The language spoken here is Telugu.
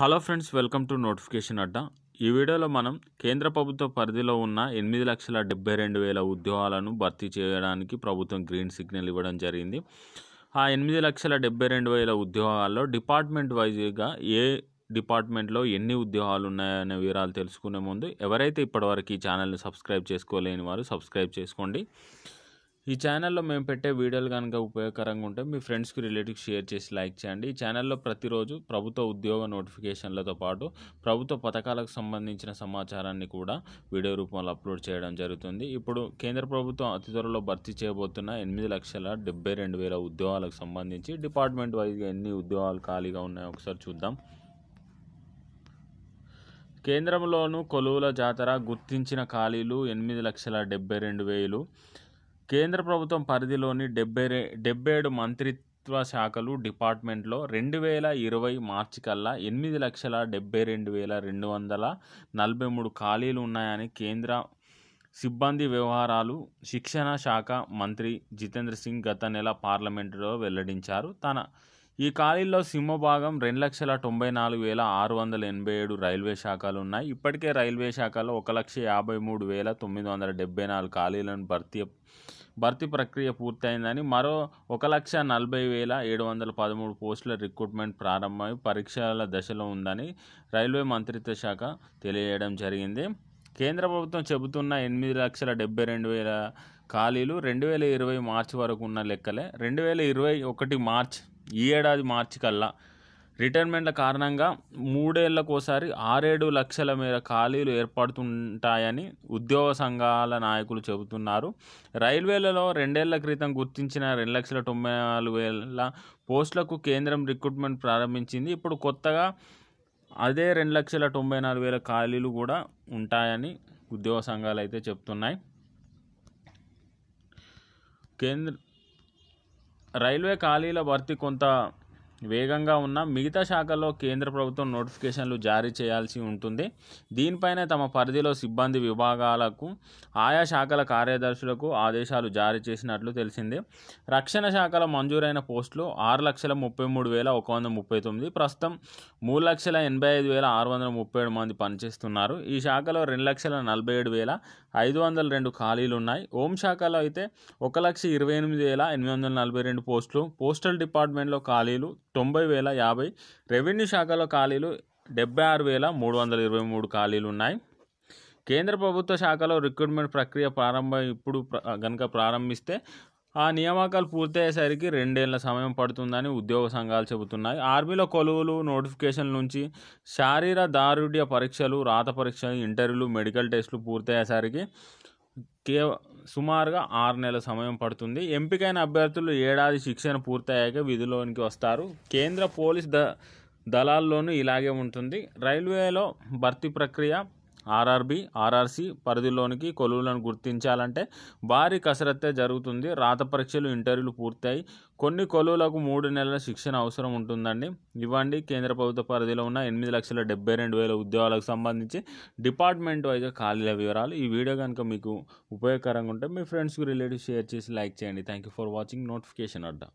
hello friends welcome to notification Adda ఈ వీడియోలో మనం కేంద్ర ప్రభుత్వ పరిధిలో ఉన్న ఎనిమిది లక్షల డెబ్బై రెండు వేల ఉద్యోగాలను భర్తీ చేయడానికి ప్రభుత్వం గ్రీన్ సిగ్నల్ ఇవ్వడం జరిగింది ఆ ఎనిమిది లక్షల డెబ్బై రెండు వేల ఉద్యోగాల్లో డిపార్ట్మెంట్ వైజ్గా ఏ డిపార్ట్మెంట్లో ఎన్ని ఉద్యోగాలు ఉన్నాయనే వివరాలు తెలుసుకునే ముందు ఎవరైతే ఇప్పటివరకు ఈ ఛానల్ని సబ్స్క్రైబ్ చేసుకోలేని వారు సబ్స్క్రైబ్ చేసుకోండి ఈ ఛానల్లో మేము పెట్టే వీడియోలు కనుక ఉపయోగకరంగా ఉంటే మీ ఫ్రెండ్స్కి రిలేటివ్స్ షేర్ చేసి లైక్ చేయండి ఈ ఛానల్లో ప్రతిరోజు ప్రభుత్వ ఉద్యోగ నోటిఫికేషన్లతో పాటు ప్రభుత్వ పథకాలకు సంబంధించిన సమాచారాన్ని కూడా వీడియో రూపంలో అప్లోడ్ చేయడం జరుగుతుంది ఇప్పుడు కేంద్ర ప్రభుత్వం అతి త్వరలో భర్తీ చేయబోతున్న ఎనిమిది లక్షల డెబ్బై రెండు వేల ఉద్యోగాలకు సంబంధించి డిపార్ట్మెంట్ వైజ్గా ఎన్ని ఉద్యోగాలు ఖాళీగా ఉన్నాయో ఒకసారి చూద్దాం కేంద్రంలోనూ కొలువుల జాతర గుర్తించిన ఖాళీలు ఎనిమిది లక్షల డెబ్బై రెండు వేలు కేంద్ర ప్రభుత్వం పరిధిలోని డెబ్బై డెబ్బై ఏడు మంత్రిత్వ శాఖలు డిపార్ట్మెంట్లో రెండు వేల ఇరవై మార్చి కల్లా ఎనిమిది లక్షల డెబ్బై రెండు వేల రెండు వందల నలభై మూడు ఖాళీలు ఉన్నాయని కేంద్ర సిబ్బంది వ్యవహారాలు శిక్షణ శాఖ మంత్రి జితేంద్ర సింగ్ గత నెల పార్లమెంటులో వెల్లడించారు తన ఈ ఖాళీల్లో సింహభాగం రెండు లక్షల తొంభై నాలుగు వేల ఆరు వందల ఎనభై ఏడు రైల్వే శాఖలు ఉన్నాయి ఇప్పటికే రైల్వే శాఖలో ఒక లక్ష యాభై మూడు వేల తొమ్మిది వందల డెబ్బై నాలుగు ఖాళీలను భర్తీ భర్తీ ప్రక్రియ పూర్తయిందని మరో ఒక లక్ష నలభై వేల ఏడు వందల పదమూడు పోస్టుల రిక్రూట్మెంట్ ప్రారంభమై పరీక్షల దశలో ఉందని రైల్వే మంత్రిత్వ శాఖ తెలియజేయడం జరిగింది కేంద్ర ప్రభుత్వం చెబుతున్న ఎనిమిది లక్షల డెబ్బై రెండు వేల ఖాళీలు రెండు వేల ఇరవై మార్చి వరకు ఉన్న లెక్కలే రెండు వేల ఇరవై ఒకటి మార్చ్ ఈ ఏడాది మార్చి కల్లా రిటైర్మెంట్ల కారణంగా మూడేళ్లకోసారి ఆరేడు లక్షల మేర ఖాళీలు ఏర్పడుతుంటాయని ఉద్యోగ సంఘాల నాయకులు చెబుతున్నారు రైల్వేలలో రెండేళ్ల క్రితం గుర్తించిన రెండు లక్షల తొంభై నాలుగు వేల పోస్టులకు కేంద్రం రిక్రూట్మెంట్ ప్రారంభించింది ఇప్పుడు కొత్తగా అదే రెండు లక్షల తొంభై నాలుగు వేల ఖాళీలు కూడా ఉంటాయని ఉద్యోగ సంఘాలు అయితే చెప్తున్నాయి కేంద్ర రైల్వే ఖాళీల భర్తీ కొంత వేగంగా ఉన్న మిగతా శాఖల్లో కేంద్ర ప్రభుత్వం నోటిఫికేషన్లు జారీ చేయాల్సి ఉంటుంది దీనిపైన తమ పరిధిలో సిబ్బంది విభాగాలకు ఆయా శాఖల కార్యదర్శులకు ఆదేశాలు జారీ చేసినట్లు తెలిసింది రక్షణ శాఖలో మంజూరైన పోస్టులు ఆరు లక్షల ముప్పై మూడు వేల ఒక వంద ముప్పై తొమ్మిది ప్రస్తుతం మూడు లక్షల ఎనభై ఐదు వేల ఆరు వందల ముప్పై ఏడు మంది పనిచేస్తున్నారు ఈ శాఖలో రెండు లక్షల నలభై ఏడు వేల ఐదు వందల రెండు ఖాళీలు ఉన్నాయి హోం శాఖలో అయితే ఒక లక్ష ఇరవై ఎనిమిది వేల ఎనిమిది వందల నలభై రెండు పోస్టులు పోస్టల్ డిపార్ట్మెంట్లో ఖాళీలు తొంభై వేల యాభై రెవెన్యూ శాఖలో ఖాళీలు డెబ్బై ఆరు వేల మూడు వందల ఇరవై మూడు ఖాళీలు ఉన్నాయి కేంద్ర ప్రభుత్వ శాఖలో రిక్రూట్మెంట్ ప్రక్రియ ప్రారంభ ఇప్పుడు కనుక ప్రారంభిస్తే ఆ నియామకాలు పూర్తయ్యేసరికి రెండేళ్ల సమయం పడుతుందని ఉద్యోగ సంఘాలు చెబుతున్నాయి ఆర్మీలో కొలువులు నోటిఫికేషన్ నుంచి శారీర దారుఢ్య పరీక్షలు రాత పరీక్షలు ఇంటర్వ్యూలు మెడికల్ టెస్టులు పూర్తయ్యేసరికి కేవ సుమారుగా ఆరు నెలల సమయం పడుతుంది ఎంపికైన అభ్యర్థులు ఏడాది శిక్షణ పూర్తయ్యాక విధిలోనికి వస్తారు కేంద్ర పోలీస్ ద దళాల్లోనూ ఇలాగే ఉంటుంది రైల్వేలో భర్తీ ప్రక్రియ ఆర్ఆర్బి ఆర్ఆర్సి పరిధిలోనికి కొలువులను గుర్తించాలంటే భారీ కసరత్తే జరుగుతుంది రాత పరీక్షలు ఇంటర్వ్యూలు పూర్తయి కొన్ని కొలువులకు మూడు నెలల శిక్షణ అవసరం ఉంటుందండి ఇవ్వండి కేంద్ర ప్రభుత్వ పరిధిలో ఉన్న ఎనిమిది లక్షల డెబ్బై రెండు వేల ఉద్యోగాలకు సంబంధించి డిపార్ట్మెంట్ వైజ్గా ఖాళీల వివరాలు ఈ వీడియో కనుక మీకు ఉపయోగకరంగా ఉంటే మీ ఫ్రెండ్స్కి రిలేటివ్ షేర్ చేసి లైక్ చేయండి thank you for watching notification Adda